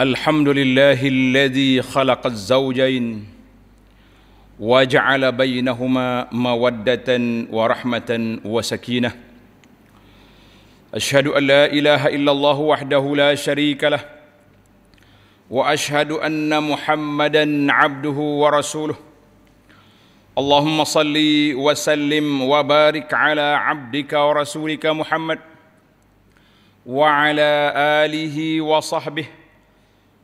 الحمد لله الذي خلق الزوجين وجعل بينهما مودة ورحمة وسكينة أشهد أن لا إله إلا الله وحده لا شريك له وأشهد أن محمدا عبده ورسوله اللهم صل وسلم وبارك على عبدك ورسولك محمد وعلى آله وصحبه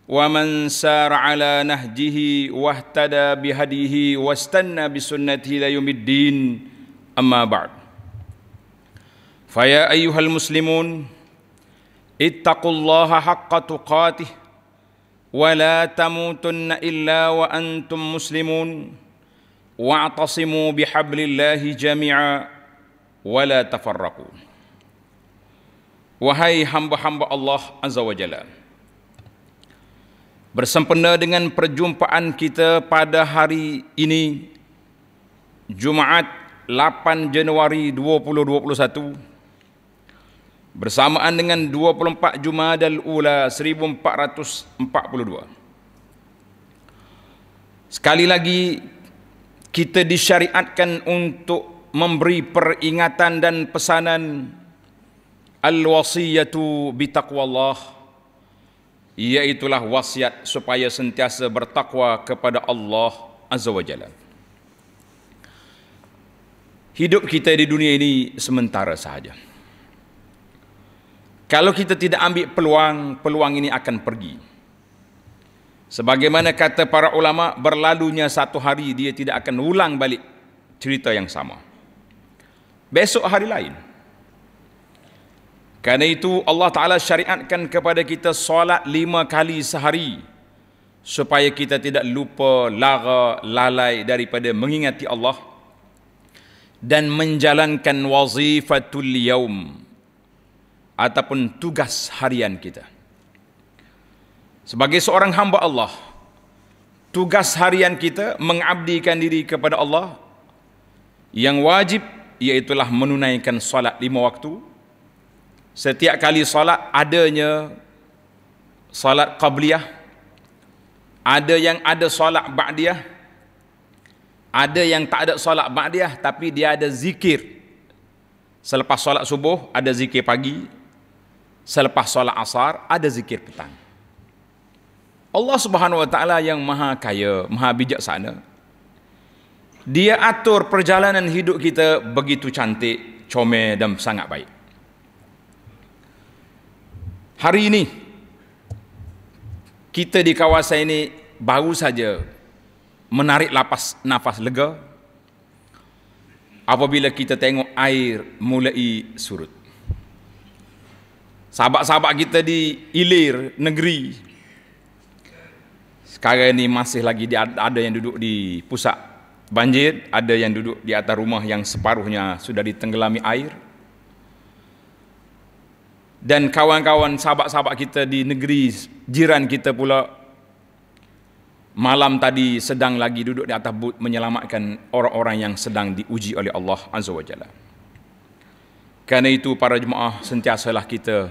ومن سار على نهجه واهتدى بهديه واستنى بسنته الى يوم الدين اما بعد فيا ايها المسلمون اتقوا الله حق تقاته ولا تموتن الا وانتم مسلمون واعتصموا بحبل الله جميعا ولا تفرقوا وهي حمب حمب الله عز وجل Bersempena dengan perjumpaan kita pada hari ini Jumaat 8 Januari 2021 bersamaan dengan 24 Jumaat Jumadal Ula 1442. Sekali lagi kita disyariatkan untuk memberi peringatan dan pesanan al-wasiyatu bi taqwallah. Ia itulah wasiat supaya sentiasa bertakwa kepada Allah Azza wa Jalla. Hidup kita di dunia ini sementara sahaja. Kalau kita tidak ambil peluang, peluang ini akan pergi. Sebagaimana kata para ulama, berlalunya satu hari dia tidak akan ulang balik cerita yang sama. Besok hari lain, Karena itu Allah Ta'ala syariatkan kepada kita solat lima kali sehari supaya kita tidak lupa, lara, lalai daripada mengingati Allah dan menjalankan wazifatul yaum ataupun tugas harian kita. Sebagai seorang hamba Allah, tugas harian kita mengabdikan diri kepada Allah yang wajib iaitulah menunaikan solat lima waktu setiap kali solat adanya solat qabliyah ada yang ada solat ba'diyah ada yang tak ada solat ba'diyah tapi dia ada zikir selepas solat subuh ada zikir pagi selepas solat asar ada zikir petang Allah Subhanahu wa taala yang maha kaya maha bijaksana dia atur perjalanan hidup kita begitu cantik comel dan sangat baik Hari ini kita di kawasan ini baru saja menarik lapas nafas lega apabila kita tengok air mulai surut. Sahabat-sahabat kita di ilir negeri sekarang ini masih lagi ada yang duduk di pusat banjir, ada yang duduk di atas rumah yang separuhnya sudah ditenggelami air dan kawan-kawan sahabat-sahabat kita di negeri jiran kita pula malam tadi sedang lagi duduk di atas but menyelamatkan orang-orang yang sedang diuji oleh Allah Azza wa Jalla. Karena itu para jemaah sentiasalah kita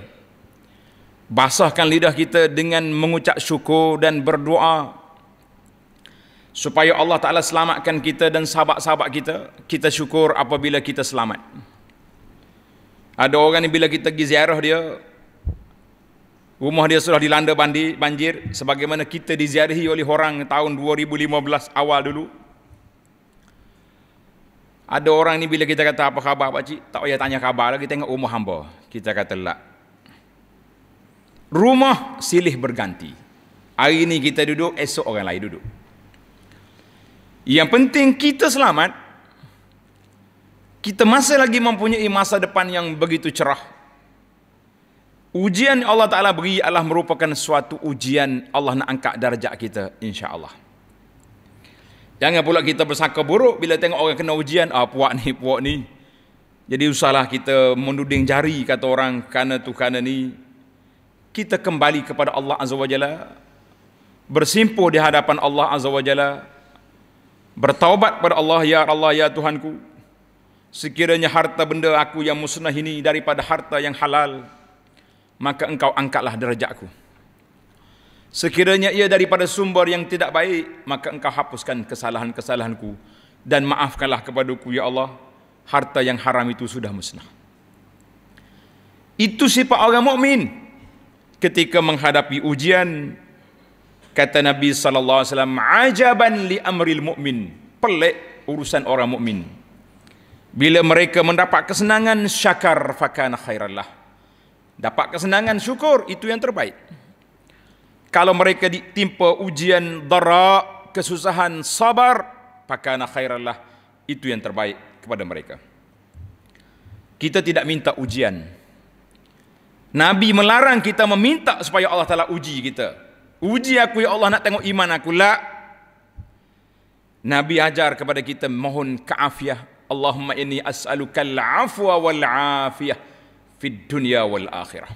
basahkan lidah kita dengan mengucap syukur dan berdoa supaya Allah Ta'ala selamatkan kita dan sahabat-sahabat kita, kita syukur apabila kita selamat. Selamat. Ada orang ni bila kita pergi ziarah dia, rumah dia sudah dilanda bandi, banjir, sebagaimana kita diziarahi oleh orang tahun 2015 awal dulu. Ada orang ni bila kita kata apa khabar Pak Cik, tak payah tanya khabar lagi, tengok rumah hamba. Kita kata lak. Rumah silih berganti. Hari ini kita duduk, esok orang lain duduk. Yang penting kita selamat, kita masih lagi mempunyai masa depan yang begitu cerah. Ujian Allah Ta'ala beri adalah merupakan suatu ujian Allah nak angkat darjah kita insya Allah. Jangan pula kita bersangka buruk bila tengok orang kena ujian. Ah, puak ni, puak ni. Jadi usahlah kita menduding jari kata orang kerana tu kerana ni. Kita kembali kepada Allah Azza wa Jalla. Bersimpuh di hadapan Allah Azza wa Jalla. Bertaubat kepada Allah, Ya Allah, Ya Tuhanku. Sekiranya harta benda aku yang musnah ini daripada harta yang halal, maka engkau angkatlah derajatku. Sekiranya ia daripada sumber yang tidak baik, maka engkau hapuskan kesalahan-kesalahanku dan maafkanlah kepadaku, Ya Allah, harta yang haram itu sudah musnah. Itu sifat orang mukmin ketika menghadapi ujian. Kata Nabi SAW, Ajaban li amril mukmin. Pelik urusan orang mukmin. Bila mereka mendapat kesenangan syakar fakan khairallah. Dapat kesenangan syukur itu yang terbaik. Kalau mereka ditimpa ujian dara, kesusahan sabar fakan khairallah itu yang terbaik kepada mereka. Kita tidak minta ujian. Nabi melarang kita meminta supaya Allah Taala uji kita. Uji aku ya Allah nak tengok iman aku lah. Nabi ajar kepada kita mohon keafiah, Allahumma inni as'aluka al-afwa wal-afiyah fid dunya wal akhirah.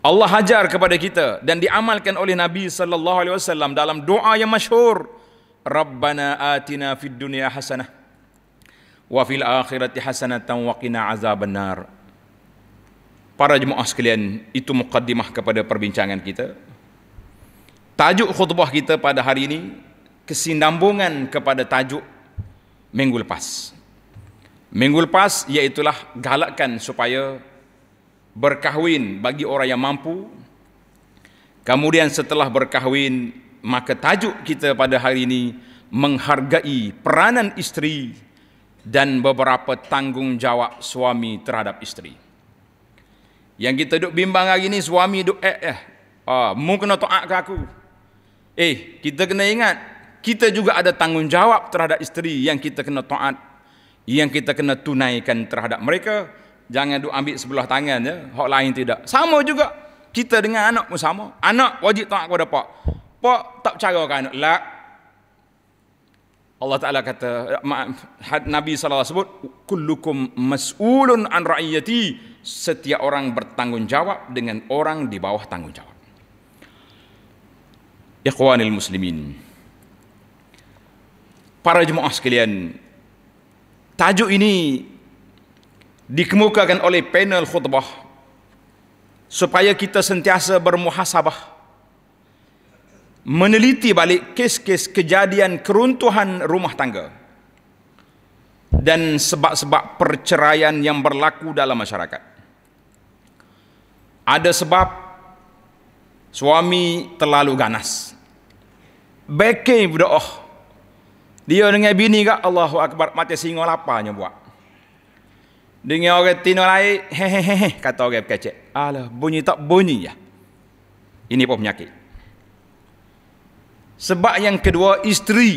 Allah hajar kepada kita dan diamalkan oleh Nabi sallallahu alaihi wasallam dalam doa yang masyhur, Rabbana atina fid dunya hasanah wa fil akhirati hasanatan wa qina azaban nar. Para jemaah sekalian, itu mukaddimah kepada perbincangan kita. Tajuk khutbah kita pada hari ini kesinambungan kepada tajuk minggu lepas. Minggu lepas iaitulah galakkan supaya berkahwin bagi orang yang mampu. Kemudian setelah berkahwin, maka tajuk kita pada hari ini menghargai peranan isteri dan beberapa tanggungjawab suami terhadap isteri. Yang kita duk bimbang hari ini suami duk eh eh ah, mu kena taat ke aku. Eh, kita kena ingat kita juga ada tanggungjawab terhadap isteri yang kita kena taat yang kita kena tunaikan terhadap mereka jangan duk ambil sebelah tangan ya hak lain tidak sama juga kita dengan anak pun sama anak wajib taat kepada pak pak tak percaya ke anak lah Allah Taala kata maaf, Nabi sallallahu sebut kullukum mas'ulun an ra'iyati setiap orang bertanggungjawab dengan orang di bawah tanggungjawab Ikhwanil muslimin para jemaah sekalian tajuk ini dikemukakan oleh panel khutbah supaya kita sentiasa bermuhasabah meneliti balik kes-kes kejadian keruntuhan rumah tangga dan sebab-sebab perceraian yang berlaku dalam masyarakat ada sebab suami terlalu ganas beke budak dia dengan bini kak Allahu Akbar mati singa laparnya buat. Dengan orang tino lain, hehehe, kata orang kecek. Alah, bunyi tak bunyi ya. Ini pun penyakit. Sebab yang kedua, isteri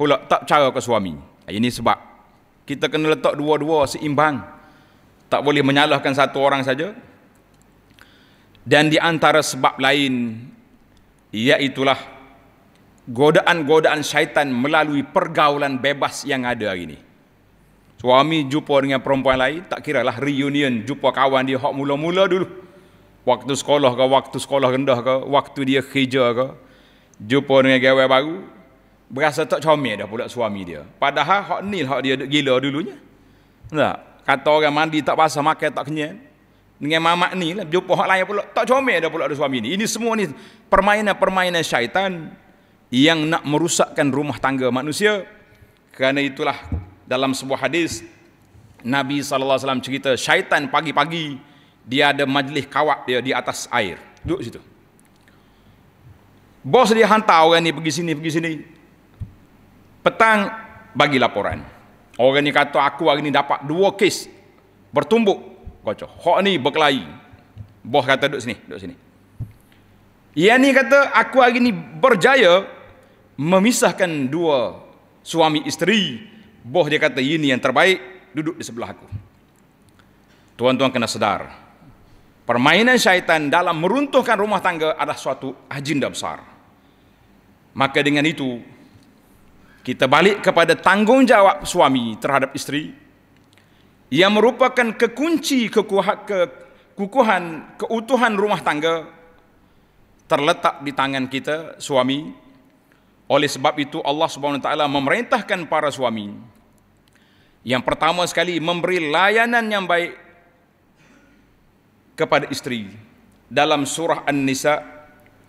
pula tak cara ke suami. Ha, ini sebab. Kita kena letak dua-dua seimbang. Tak boleh menyalahkan satu orang saja. Dan di antara sebab lain, iaitulah godaan-godaan syaitan melalui pergaulan bebas yang ada hari ini. Suami jumpa dengan perempuan lain, tak kira lah reunion jumpa kawan dia hak mula-mula dulu. Waktu sekolah ke, waktu sekolah rendah ke, waktu dia kerja ke, jumpa dengan gawai baru, berasa tak comel dah pula suami dia. Padahal hak ni hak dia gila dulunya. Tak? Kata orang mandi tak basah, makan tak kenyang. Dengan mamak ni lah, jumpa hak lain pula, tak comel dah pula ada suami ni. Ini semua ni permainan-permainan syaitan yang nak merusakkan rumah tangga manusia kerana itulah dalam sebuah hadis Nabi sallallahu alaihi wasallam cerita syaitan pagi-pagi dia ada majlis kawak dia di atas air duduk situ bos dia hantar orang ni pergi sini pergi sini petang bagi laporan orang ni kata aku hari ni dapat dua kes bertumbuk kocok hok ni berkelahi bos kata duduk sini duduk sini yang ni kata aku hari ni berjaya memisahkan dua suami isteri. Boh dia kata ini yang terbaik duduk di sebelah aku. Tuan-tuan kena sedar. Permainan syaitan dalam meruntuhkan rumah tangga adalah suatu agenda besar. Maka dengan itu, kita balik kepada tanggungjawab suami terhadap isteri yang merupakan kekunci kekuatan ke, keutuhan rumah tangga terletak di tangan kita suami oleh sebab itu Allah Subhanahu taala memerintahkan para suami yang pertama sekali memberi layanan yang baik kepada istri dalam surah An-Nisa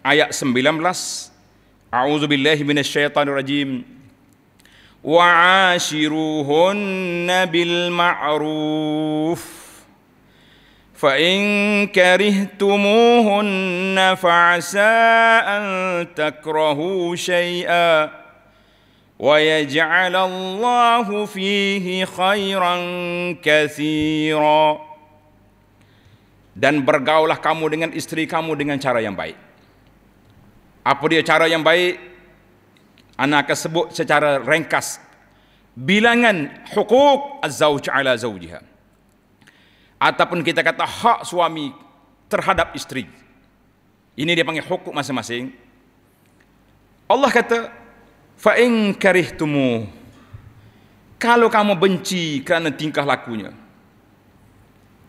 ayat 19 A'udzu billahi minasyaitonir rajim wa'ashiruhunna bil ma'ruf فإن كرهتموهن فعسى أن تكرهوا شيئا ويجعل الله فيه خيرا كثيرا Dan bergaulah kamu dengan istri kamu dengan cara yang baik. Apa dia cara yang baik? Anak akan sebut secara ringkas. Bilangan hukuk az-zawj ala zawjiha ataupun kita kata hak suami terhadap isteri. Ini dia panggil hukum masing-masing. Allah kata, fa in karihtumu kalau kamu benci kerana tingkah lakunya.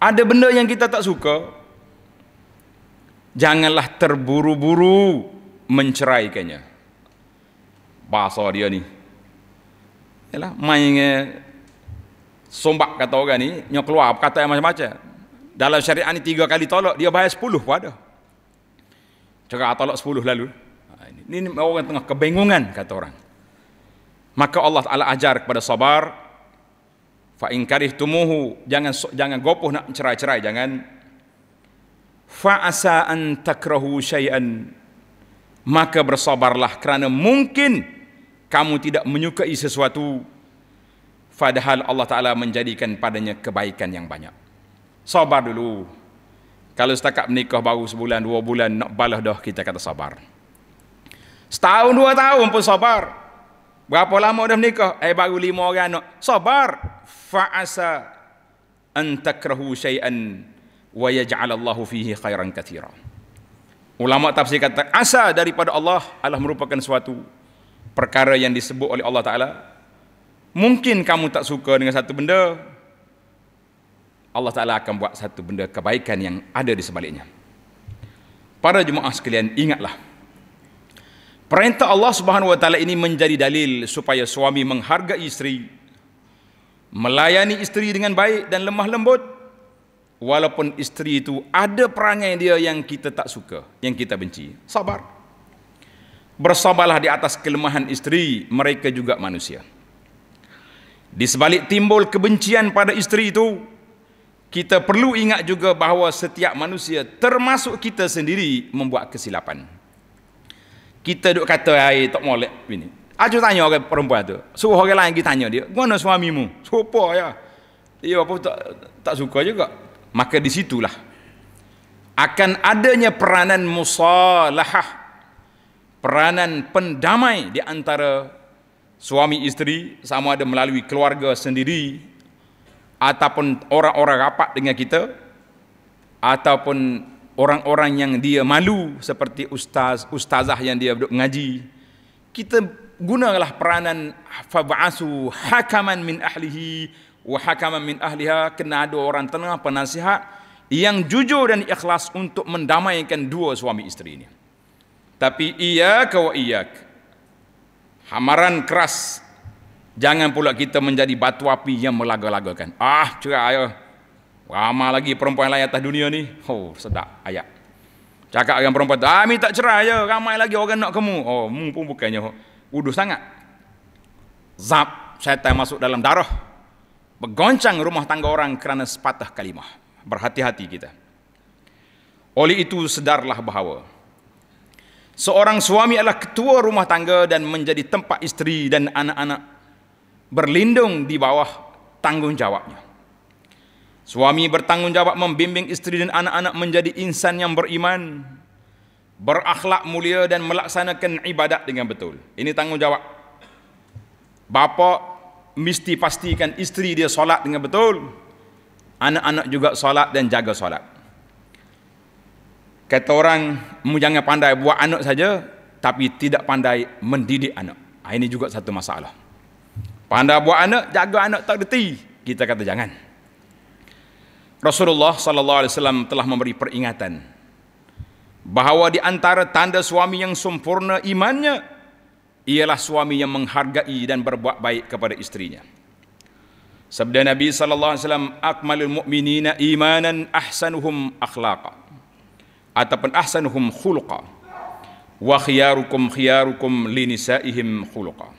Ada benda yang kita tak suka, janganlah terburu-buru menceraikannya. Bahasa dia ni. Yalah, mainnya sombak kata orang ni yang keluar kata yang macam-macam dalam syariat ni tiga kali tolak dia bayar sepuluh pun ada cakap tolak sepuluh lalu ha, ini, ini orang tengah kebingungan kata orang maka Allah Ta'ala ajar kepada sabar fa in karihtumuhu jangan jangan gopoh nak cerai-cerai jangan fa asa an takrahu syai'an maka bersabarlah kerana mungkin kamu tidak menyukai sesuatu padahal Allah Ta'ala menjadikan padanya kebaikan yang banyak. Sabar dulu. Kalau setakat menikah baru sebulan, dua bulan, nak balas dah kita kata sabar. Setahun, dua tahun pun sabar. Berapa lama dah menikah? Eh, baru lima orang anak. Sabar. Fa'asa an takrahu syai'an wa yaj'alallahu fihi khairan katira. Ulama tafsir kata, asa daripada Allah, Allah merupakan suatu perkara yang disebut oleh Allah Ta'ala mungkin kamu tak suka dengan satu benda Allah Ta'ala akan buat satu benda kebaikan yang ada di sebaliknya para jemaah sekalian ingatlah perintah Allah Subhanahu Wa Ta'ala ini menjadi dalil supaya suami menghargai isteri melayani isteri dengan baik dan lemah lembut walaupun isteri itu ada perangai dia yang kita tak suka yang kita benci sabar bersabarlah di atas kelemahan isteri mereka juga manusia di sebalik timbul kebencian pada isteri itu, kita perlu ingat juga bahawa setiap manusia termasuk kita sendiri membuat kesilapan. Kita duk kata ai tak molek bini. Aku ah, tanya orang perempuan tu. Suruh orang lain pergi tanya dia, "Mana suamimu?" "Sopo ya?" Dia apa tak tak suka juga. Maka di situlah akan adanya peranan musalahah peranan pendamai di antara suami istri sama ada melalui keluarga sendiri ataupun orang-orang rapat dengan kita ataupun orang-orang yang dia malu seperti ustaz ustazah yang dia duduk ngaji kita gunalah peranan fab'asu hakaman min ahlihi wa hakaman min ahliha kena ada orang tengah penasihat yang jujur dan ikhlas untuk mendamaikan dua suami isteri ini tapi iyyaka wa iyyaka hamaran keras jangan pula kita menjadi batu api yang melaga-lagakan ah cerai ya ramai lagi perempuan lain atas dunia ni oh sedap ayat cakap dengan perempuan tu ah tak cerai ya ramai lagi orang nak kamu oh mu pun bukannya udus sangat zap syaitan masuk dalam darah bergoncang rumah tangga orang kerana sepatah kalimah berhati-hati kita oleh itu sedarlah bahawa Seorang suami adalah ketua rumah tangga dan menjadi tempat isteri dan anak-anak berlindung di bawah tanggungjawabnya. Suami bertanggungjawab membimbing isteri dan anak-anak menjadi insan yang beriman, berakhlak mulia dan melaksanakan ibadat dengan betul. Ini tanggungjawab. Bapa mesti pastikan isteri dia solat dengan betul. Anak-anak juga solat dan jaga solat. Kata orang jangan pandai buat anak saja tapi tidak pandai mendidik anak. Ah, ini juga satu masalah. Pandai buat anak, jaga anak tak reti. Kita kata jangan. Rasulullah sallallahu alaihi wasallam telah memberi peringatan bahawa di antara tanda suami yang sempurna imannya ialah suami yang menghargai dan berbuat baik kepada istrinya. Sabda Nabi sallallahu alaihi wasallam, "Akmalul mu'minina imanan ahsanuhum akhlaqan." ataupun ahsanuhum khuluqa wa khiyarukum khiyarukum linisaihim khuluqa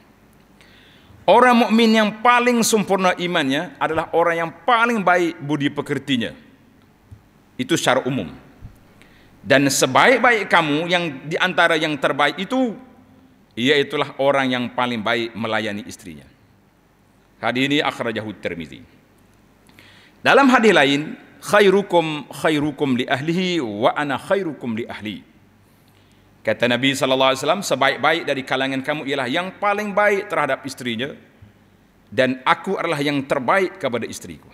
Orang mukmin yang paling sempurna imannya adalah orang yang paling baik budi pekertinya. Itu secara umum. Dan sebaik-baik kamu yang di antara yang terbaik itu ia itulah orang yang paling baik melayani istrinya. Hadis ini akhrajahu Tirmizi. Dalam hadis lain khairukum khairukum li ahlihi wa ana khairukum li ahli. Kata Nabi sallallahu alaihi wasallam sebaik-baik dari kalangan kamu ialah yang paling baik terhadap isterinya, dan aku adalah yang terbaik kepada istriku.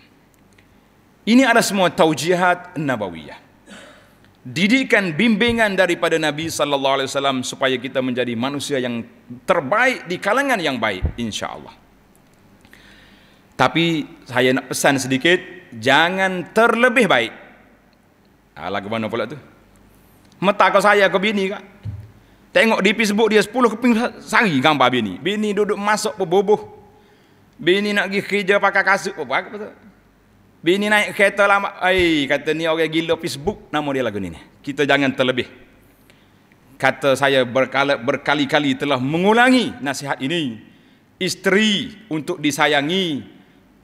Ini adalah semua taujihat nabawiyah. Didikan bimbingan daripada Nabi sallallahu alaihi wasallam supaya kita menjadi manusia yang terbaik di kalangan yang baik insyaallah. Tapi saya nak pesan sedikit jangan terlebih baik. Alah ke mana pula tu? Meta kau saya ke bini kak. Tengok di Facebook dia 10 keping sari gambar bini. Bini duduk masuk berboboh. Bini nak pergi kerja pakai kasut oh, apa apa tu? Bini naik kereta lama. Ai kata ni orang gila Facebook nama dia lagu ni Kita jangan terlebih. Kata saya berkali, berkali-kali telah mengulangi nasihat ini. Isteri untuk disayangi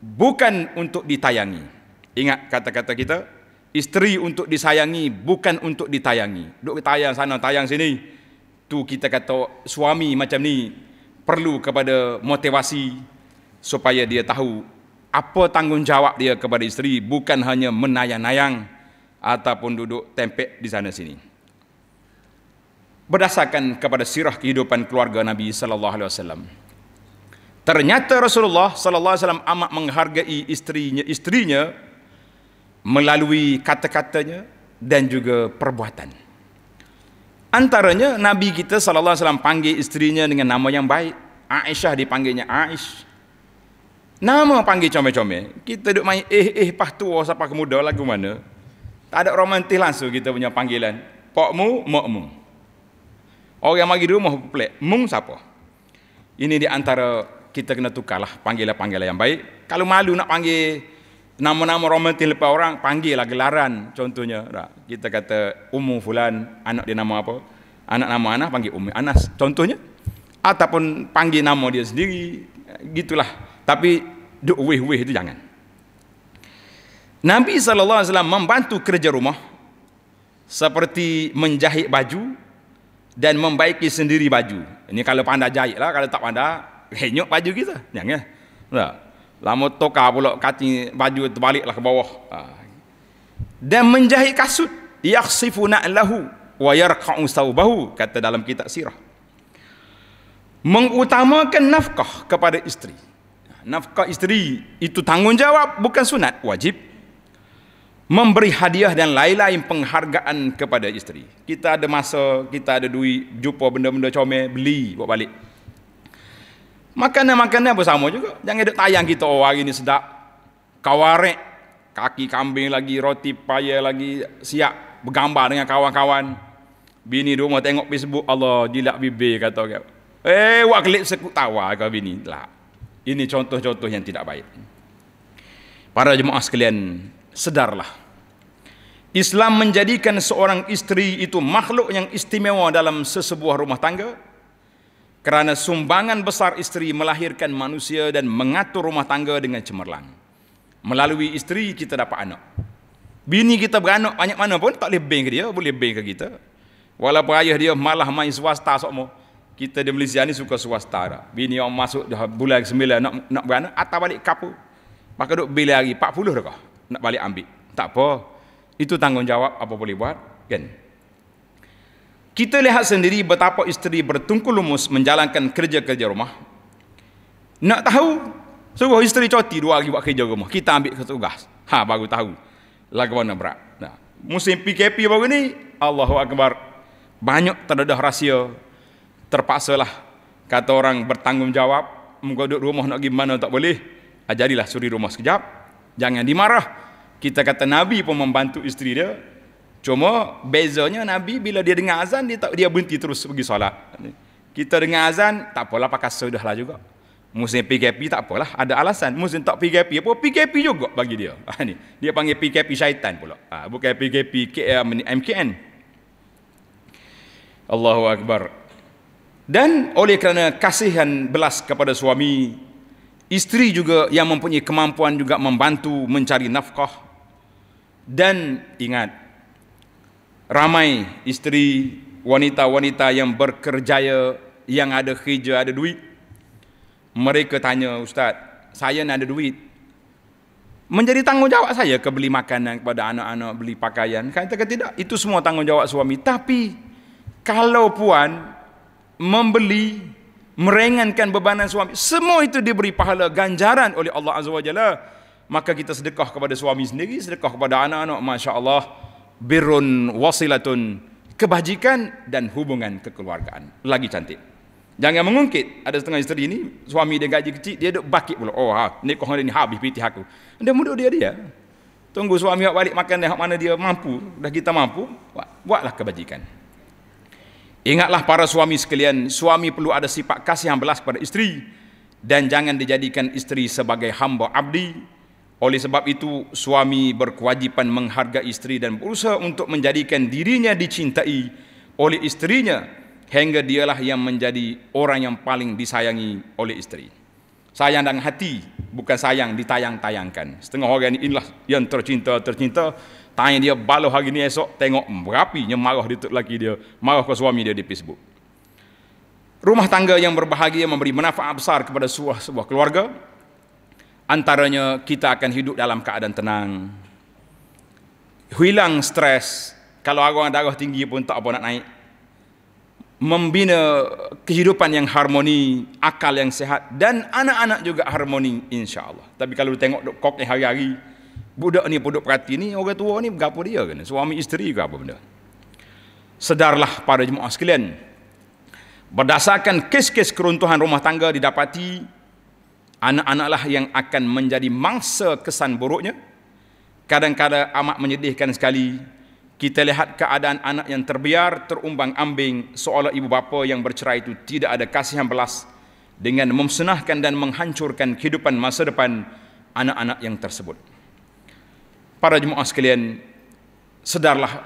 bukan untuk ditayangi. Ingat kata-kata kita, isteri untuk disayangi bukan untuk ditayangi. Duk tayang sana, tayang sini. Tu kita kata suami macam ni perlu kepada motivasi supaya dia tahu apa tanggungjawab dia kepada isteri bukan hanya menayang-nayang ataupun duduk tempek di sana sini. Berdasarkan kepada sirah kehidupan keluarga Nabi sallallahu alaihi wasallam. Ternyata Rasulullah sallallahu alaihi wasallam amat menghargai istrinya, istrinya melalui kata-katanya dan juga perbuatan. Antaranya Nabi kita sallallahu alaihi wasallam panggil isterinya dengan nama yang baik. Aisyah dipanggilnya Aish. Nama panggil comel-comel. Kita duk main eh eh pas tua siapa kemuda lagu mana. Tak ada romantis langsung kita punya panggilan. Pokmu, mokmu. Orang yang pergi rumah pelik, mung siapa? Ini di antara kita kena tukarlah panggilan-panggilan yang baik. Kalau malu nak panggil nama-nama romantik lepas orang panggil lah gelaran contohnya tak? kita kata umum fulan anak dia nama apa anak nama anak panggil umi anas contohnya ataupun panggil nama dia sendiri gitulah tapi duk weh weh itu jangan Nabi SAW membantu kerja rumah seperti menjahit baju dan membaiki sendiri baju ini kalau pandai jahit lah kalau tak pandai henyok baju kita jangan ya. tak? Lama tukar pula kaki baju terbaliklah ke bawah. Ha. Dan menjahit kasut. Yaksifu na'lahu wa yarka'u sawbahu. Kata dalam kitab sirah. Mengutamakan nafkah kepada isteri. Nafkah isteri itu tanggungjawab bukan sunat. Wajib. Memberi hadiah dan lain-lain penghargaan kepada isteri. Kita ada masa, kita ada duit, jumpa benda-benda comel, beli, buat balik. Makanan-makanan pun sama juga. Jangan duduk tayang kita, oh hari ini sedap. Kawarek, kaki kambing lagi, roti paya lagi, siap bergambar dengan kawan-kawan. Bini rumah tengok Facebook, Allah jilat bibir kata. Eh, buat kelip sekut tawa kau bini. Lah. Ini contoh-contoh yang tidak baik. Para jemaah sekalian, sedarlah. Islam menjadikan seorang istri itu makhluk yang istimewa dalam sesebuah rumah tangga kerana sumbangan besar istri melahirkan manusia dan mengatur rumah tangga dengan cemerlang. Melalui istri kita dapat anak. Bini kita beranak banyak mana pun tak boleh bank ke dia, boleh bank ke kita. Walaupun ayah dia malah main swasta sokmo. Kita di Malaysia ni suka swasta dah. Bini orang masuk dah bulan ke-9 nak nak beranak atau balik kapu. Pakai duk bil lagi 40 dah kah? Nak balik ambil. Tak apa. Itu tanggungjawab apa boleh buat, kan? Kita lihat sendiri betapa isteri bertungkul lumus menjalankan kerja-kerja rumah. Nak tahu? Suruh isteri cuti dua hari buat kerja rumah. Kita ambil ke tugas. Ha, baru tahu. Lagu mana berat. Nah, musim PKP baru ni, Allahu Akbar. Banyak terdedah rahsia. Terpaksalah. Kata orang bertanggungjawab. menggoduk rumah nak pergi mana tak boleh. Ajarilah ah, suri rumah sekejap. Jangan dimarah. Kita kata Nabi pun membantu isteri dia. Cuma bezanya Nabi bila dia dengar azan dia tak dia berhenti terus pergi solat. Kita dengar azan tak apalah pakai sudah lah juga. Musim PKP tak apalah ada alasan. Musim tak PKP apa PKP juga bagi dia. Ini ha, dia panggil PKP syaitan pula. Ha, bukan PKP eh, MKN. Allahu akbar. Dan oleh kerana kasihan belas kepada suami, isteri juga yang mempunyai kemampuan juga membantu mencari nafkah. Dan ingat, ramai isteri wanita-wanita yang berkerjaya yang ada kerja ada duit mereka tanya ustaz saya nak ada duit menjadi tanggungjawab saya ke beli makanan kepada anak-anak beli pakaian kata kata tidak itu semua tanggungjawab suami tapi kalau puan membeli merengankan bebanan suami semua itu diberi pahala ganjaran oleh Allah Azza Wajalla. maka kita sedekah kepada suami sendiri sedekah kepada anak-anak masya-Allah anak anak masya allah birrun wasilatun kebajikan dan hubungan kekeluargaan lagi cantik jangan mengungkit ada setengah isteri ini suami dia gaji kecil dia duk bakit pula oh ha ni kau ni habis piti aku dia muduk dia dia tunggu suami awak balik makan dia mana dia mampu dah kita mampu buat, buatlah kebajikan ingatlah para suami sekalian suami perlu ada sifat kasih yang belas kepada isteri dan jangan dijadikan isteri sebagai hamba abdi oleh sebab itu, suami berkewajipan menghargai isteri dan berusaha untuk menjadikan dirinya dicintai oleh isterinya hingga dialah yang menjadi orang yang paling disayangi oleh isteri. Sayang dan hati, bukan sayang ditayang-tayangkan. Setengah orang ini inilah yang tercinta-tercinta, tanya dia baloh hari ini esok, tengok hmm, berapinya marah di lelaki dia, marah ke suami dia di Facebook. Rumah tangga yang berbahagia memberi manfaat besar kepada sebuah, sebuah keluarga, antaranya kita akan hidup dalam keadaan tenang hilang stres kalau arwah darah tinggi pun tak apa nak naik membina kehidupan yang harmoni akal yang sehat dan anak-anak juga harmoni Insya Allah. tapi kalau tengok kok ni hari-hari budak ni pun duk perhati ni orang tua ni berapa dia kan suami isteri ke apa benda sedarlah para jemaah sekalian berdasarkan kes-kes keruntuhan rumah tangga didapati Anak-anaklah yang akan menjadi mangsa kesan buruknya. Kadang-kadang amat menyedihkan sekali kita lihat keadaan anak yang terbiar, terumbang ambing seolah ibu bapa yang bercerai itu tidak ada kasihan belas dengan memusnahkan dan menghancurkan kehidupan masa depan anak-anak yang tersebut. Para jemaah sekalian, sedarlah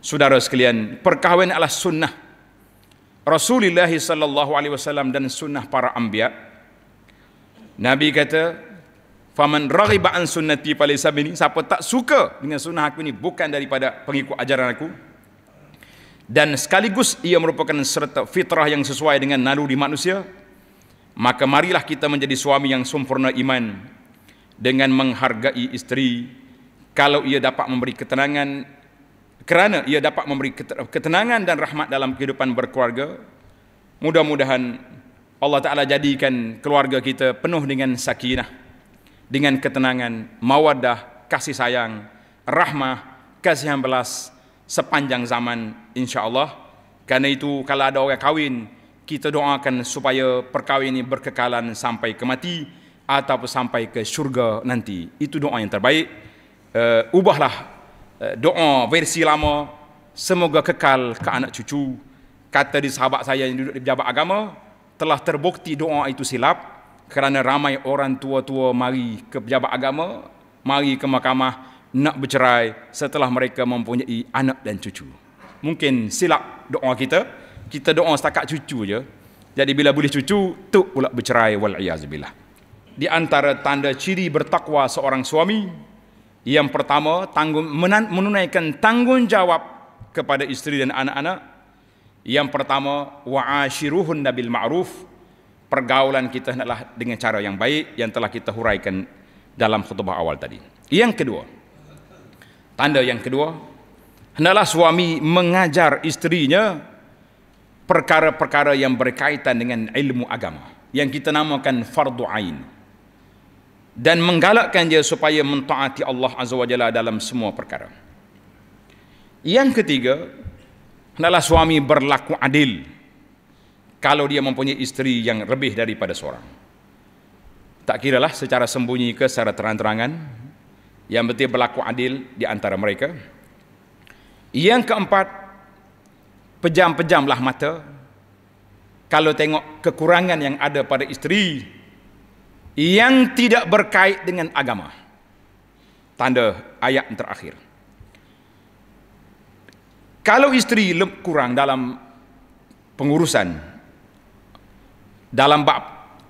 saudara sekalian, perkahwinan adalah sunnah Rasulullah sallallahu alaihi wasallam dan sunnah para anbiya'. Nabi kata, "Faman raghiba an sunnati falaysa minni." Siapa tak suka dengan sunnah aku ini bukan daripada pengikut ajaran aku. Dan sekaligus ia merupakan serta fitrah yang sesuai dengan naluri manusia. Maka marilah kita menjadi suami yang sempurna iman dengan menghargai isteri kalau ia dapat memberi ketenangan kerana ia dapat memberi ketenangan dan rahmat dalam kehidupan berkeluarga mudah-mudahan Allah Ta'ala jadikan keluarga kita penuh dengan sakinah, dengan ketenangan, mawaddah, kasih sayang, rahmah, kasihan belas sepanjang zaman insya Allah. Karena itu kalau ada orang kahwin, kita doakan supaya perkahwinan ini berkekalan sampai ke mati atau sampai ke syurga nanti. Itu doa yang terbaik. Uh, ubahlah eh, doa versi lama, semoga kekal ke anak cucu. Kata di sahabat saya yang duduk di pejabat agama, telah terbukti doa itu silap kerana ramai orang tua-tua mari ke pejabat agama, mari ke mahkamah nak bercerai setelah mereka mempunyai anak dan cucu. Mungkin silap doa kita, kita doa setakat cucu je. Jadi bila boleh cucu, tu pula bercerai wal iazbillah. Di antara tanda ciri bertakwa seorang suami, yang pertama tanggung menunaikan tanggungjawab kepada isteri dan anak-anak yang pertama wa wa'ashiruhun nabil ma'ruf. Pergaulan kita hendaklah dengan cara yang baik yang telah kita huraikan dalam khutbah awal tadi. Yang kedua. Tanda yang kedua, hendaklah suami mengajar isterinya perkara-perkara yang berkaitan dengan ilmu agama yang kita namakan fardu ain dan menggalakkan dia supaya mentaati Allah Azza wa Jalla dalam semua perkara. Yang ketiga, Hendaklah suami berlaku adil kalau dia mempunyai istri yang lebih daripada seorang. Tak kira lah secara sembunyi ke secara terang-terangan. Yang penting berlaku adil di antara mereka. Yang keempat, pejam-pejamlah mata. Kalau tengok kekurangan yang ada pada istri yang tidak berkait dengan agama. Tanda ayat terakhir. Kalau istri kurang dalam pengurusan dalam bab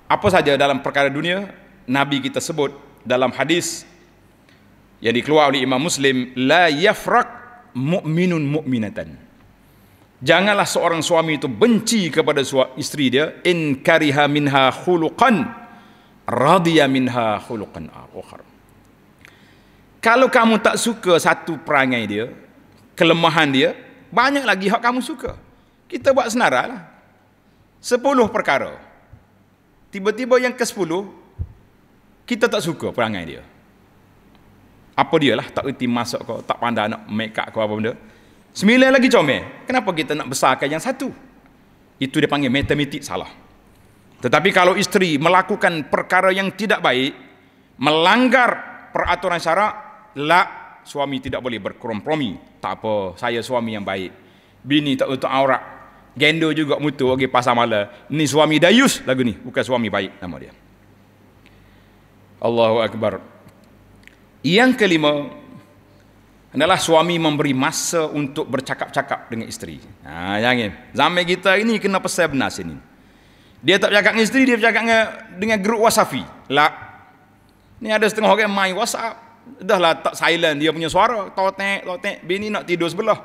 apa saja dalam perkara dunia, Nabi kita sebut dalam hadis yang dikeluarkan oleh Imam Muslim, la yafrak mu'minun mu'minatan. Janganlah seorang suami itu benci kepada isteri dia in kariha minha khuluqan radiya minha khuluqan akhar. Kalau kamu tak suka satu perangai dia, kelemahan dia, banyak lagi hak kamu suka. Kita buat senarai lah. Sepuluh perkara. Tiba-tiba yang ke sepuluh, kita tak suka perangai dia. Apa dia lah, tak reti masuk kau, tak pandai nak make up kau apa benda. Sembilan lagi comel. Kenapa kita nak besarkan yang satu? Itu dia panggil matematik salah. Tetapi kalau isteri melakukan perkara yang tidak baik, melanggar peraturan syarak, la suami tidak boleh berkompromi. Tak apa, saya suami yang baik. Bini tak untuk aurat. Gendo juga mutu bagi okay, pasal mala. Ni suami dayus lagu ni, bukan suami baik nama dia. Allahu akbar. Yang kelima adalah suami memberi masa untuk bercakap-cakap dengan isteri. Ha, yang Zaman kita ini kena pesan benar sini. Dia tak bercakap dengan isteri, dia bercakap dengan, dengan grup wasafi. Lah. Ni ada setengah orang main WhatsApp. Dah lah tak silent dia punya suara. Totek, totek. Bini nak tidur sebelah.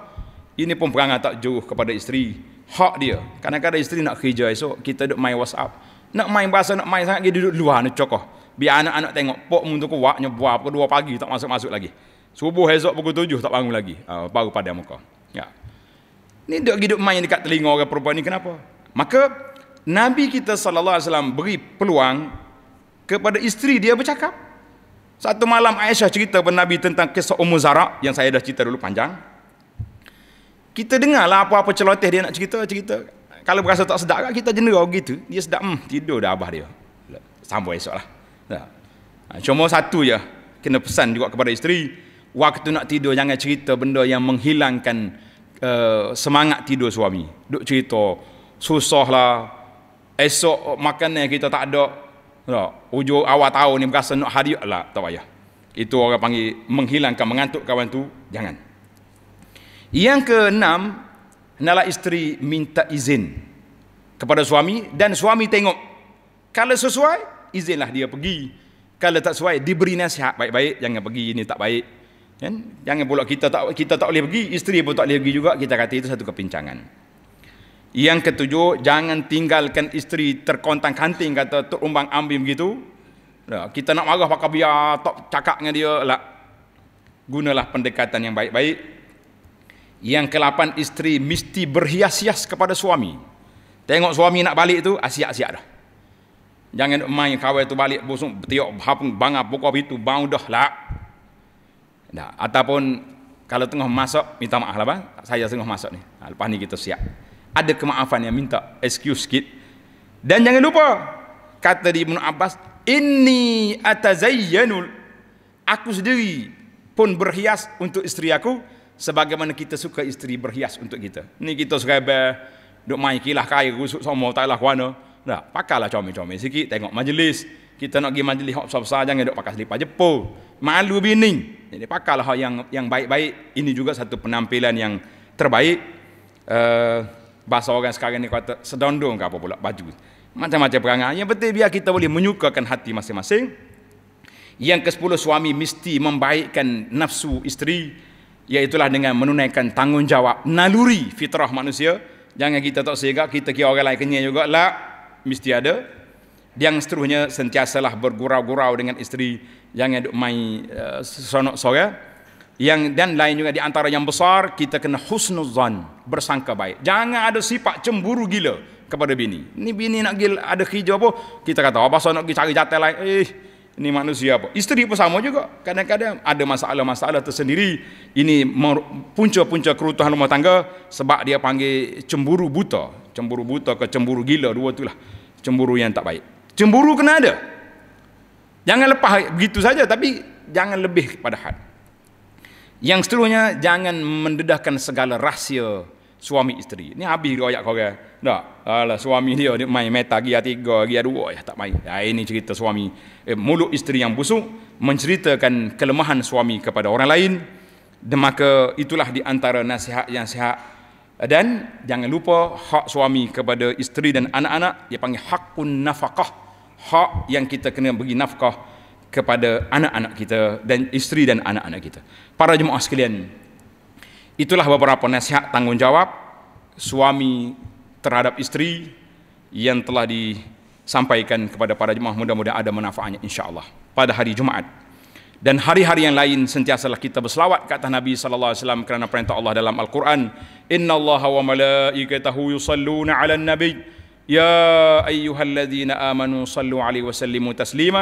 Ini pun perangai tak jauh kepada isteri. Hak dia. Kadang-kadang isteri nak kerja esok. Kita duduk main WhatsApp. Nak main bahasa, nak main sangat. Dia duduk luar ni cokoh. Biar anak-anak tengok. Pok mun tu kuatnya buah. Pukul dua pagi tak masuk-masuk lagi. Subuh esok pukul tujuh tak bangun lagi. Uh, baru pada muka. Ya. Ni duduk hidup main dekat telinga orang perempuan ni kenapa? Maka Nabi kita saw alaihi beri peluang kepada isteri dia bercakap. Satu malam Aisyah cerita kepada Nabi tentang kisah Ummu Zarak yang saya dah cerita dulu panjang. Kita dengarlah apa-apa celoteh dia nak cerita, cerita. Kalau berasa tak sedap kan kita jenera begitu. Dia sedap, hmm, tidur dah abah dia. Sambung esok lah. Ha, cuma satu je, kena pesan juga kepada isteri. Waktu nak tidur jangan cerita benda yang menghilangkan uh, semangat tidur suami. Duk cerita, susah lah. Esok makanan kita tak ada. Tak. Ujur awal tahun ni berasa nak hari lah, tak payah. Itu orang panggil menghilangkan mengantuk kawan tu, jangan. Yang keenam, nala isteri minta izin kepada suami dan suami tengok. Kalau sesuai, izinlah dia pergi. Kalau tak sesuai, diberi nasihat baik-baik, jangan pergi ini tak baik. Kan? Jangan pula kita tak kita tak boleh pergi, isteri pun tak boleh pergi juga, kita kata itu satu kepincangan. Yang ketujuh, jangan tinggalkan isteri terkontang kanting kata terumbang ambing begitu. kita nak marah pakai biar tak cakap dengan dia lah. Gunalah pendekatan yang baik-baik. Yang kelapan, isteri mesti berhias-hias kepada suami. Tengok suami nak balik tu, asyik-asyik ah, dah. Jangan main kawai tu balik, busung, tiok, hapung, bangap, buka itu bau dah lah. Nah, ataupun kalau tengah masuk minta maaf lah bang. Saya tengah masuk ni. Ah, lepas ni kita siap ada kemaafan yang minta excuse sikit dan jangan lupa kata di Ibn Abbas inni atazayyanul aku sendiri pun berhias untuk isteri aku sebagaimana kita suka isteri berhias untuk kita ni kita serabah duk main kilah kaya rusuk sama taklah kuana dah pakalah comel-comel sikit tengok majlis kita nak pergi majlis hak besar-besar jangan duk pakai selipar jepul malu bini jadi pakalah yang yang baik-baik ini juga satu penampilan yang terbaik uh, bahasa orang sekarang ni kata sedondong ke apa pula baju macam-macam perangai yang penting biar kita boleh menyukakan hati masing-masing yang ke-10 suami mesti membaikkan nafsu isteri iaitulah dengan menunaikan tanggungjawab naluri fitrah manusia jangan kita tak sehingga kita kira orang lain kenyai juga lah mesti ada yang seterusnya sentiasalah bergurau-gurau dengan isteri jangan duk main uh, eh, seronok sorang yang dan lain juga di antara yang besar kita kena husnuzan bersangka baik. Jangan ada sifat cemburu gila kepada bini. Ni bini nak gil ada kerja apa? Kita kata apa oh, pasal nak pergi cari jatah lain? Eh, ini manusia apa? Isteri pun sama juga. Kadang-kadang ada masalah-masalah tersendiri. Ini punca-punca kerutuhan rumah tangga sebab dia panggil cemburu buta. Cemburu buta ke cemburu gila dua itulah. Cemburu yang tak baik. Cemburu kena ada. Jangan lepas begitu saja tapi jangan lebih pada had. Yang seterusnya jangan mendedahkan segala rahsia suami isteri. Ini habis riwayat kau kan. Tak. Alah suami dia dia main meta gear 3, gear 2 ya tak main. Ya, ini cerita suami eh, mulut isteri yang busuk menceritakan kelemahan suami kepada orang lain. Dan itulah di antara nasihat yang sihat. Dan jangan lupa hak suami kepada isteri dan anak-anak dia panggil hakun nafkah. Hak yang kita kena bagi nafkah kepada anak-anak kita dan isteri dan anak-anak kita. Para jemaah sekalian, itulah beberapa nasihat tanggungjawab suami terhadap isteri yang telah disampaikan kepada para jemaah mudah mudah ada manfaatnya insya-Allah pada hari Jumaat. Dan hari-hari yang lain sentiasalah kita berselawat ke atas Nabi sallallahu alaihi wasallam kerana perintah Allah dalam Al-Quran, "Inna Allaha wa malaikatahu yusalluna 'alan nabiy, ya ayyuhalladzina amanu sallu 'alaihi wa sallimu